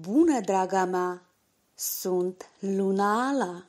Bună, draga mea! Sunt Luna Ala!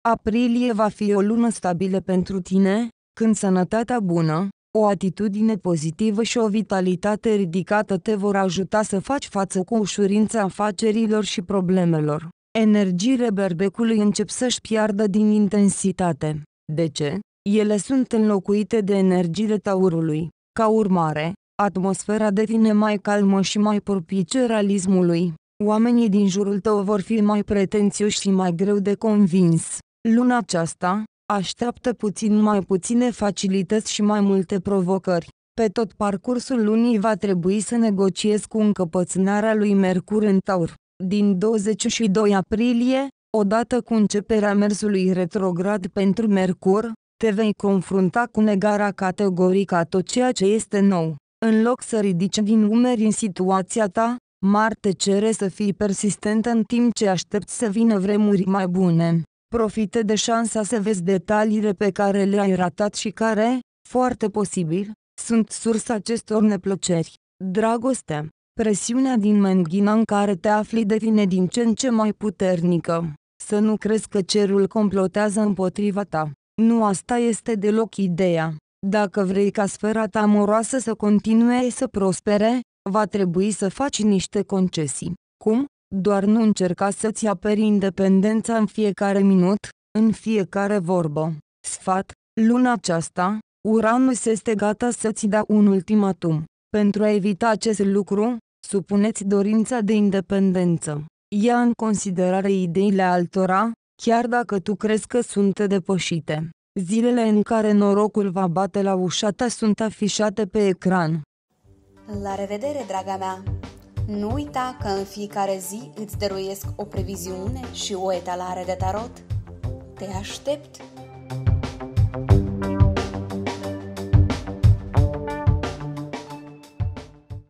Aprilie va fi o lună stabilă pentru tine, când sănătatea bună, o atitudine pozitivă și o vitalitate ridicată te vor ajuta să faci față cu ușurință afacerilor și problemelor. Energiile berbecului încep să-și piardă din intensitate. De ce? Ele sunt înlocuite de energiile taurului. Ca urmare, atmosfera devine mai calmă și mai propice realismului. Oamenii din jurul tău vor fi mai pretențioși și mai greu de convins. Luna aceasta, așteaptă puțin mai puține facilități și mai multe provocări. Pe tot parcursul lunii va trebui să negociezi cu încăpățânarea lui Mercur în Taur. Din 22 aprilie, odată cu începerea mersului retrograd pentru Mercur, te vei confrunta cu negarea categorică a tot ceea ce este nou. În loc să ridici din umeri în situația ta, Marte cere să fii persistent în timp ce aștepți să vină vremuri mai bune. Profite de șansa să vezi detaliile pe care le-ai ratat și care, foarte posibil, sunt sursa acestor neplăceri. Dragoste. Presiunea din menghina în care te afli devine din ce în ce mai puternică. Să nu crezi că cerul complotează împotriva ta. Nu asta este deloc ideea. Dacă vrei ca sfera ta amoroasă să continue să prospere, va trebui să faci niște concesii. Cum? Doar nu încerca să-ți aperi independența în fiecare minut, în fiecare vorbă. Sfat, luna aceasta, Uranus este gata să-ți dea un ultimatum. Pentru a evita acest lucru, supuneți dorința de independență. Ia în considerare ideile altora, chiar dacă tu crezi că sunt depășite. Zilele în care norocul va bate la ușa ta sunt afișate pe ecran. La revedere, draga mea! Nu uita că în fiecare zi îți dăruiesc o previziune și o etalare de tarot. Te aștept!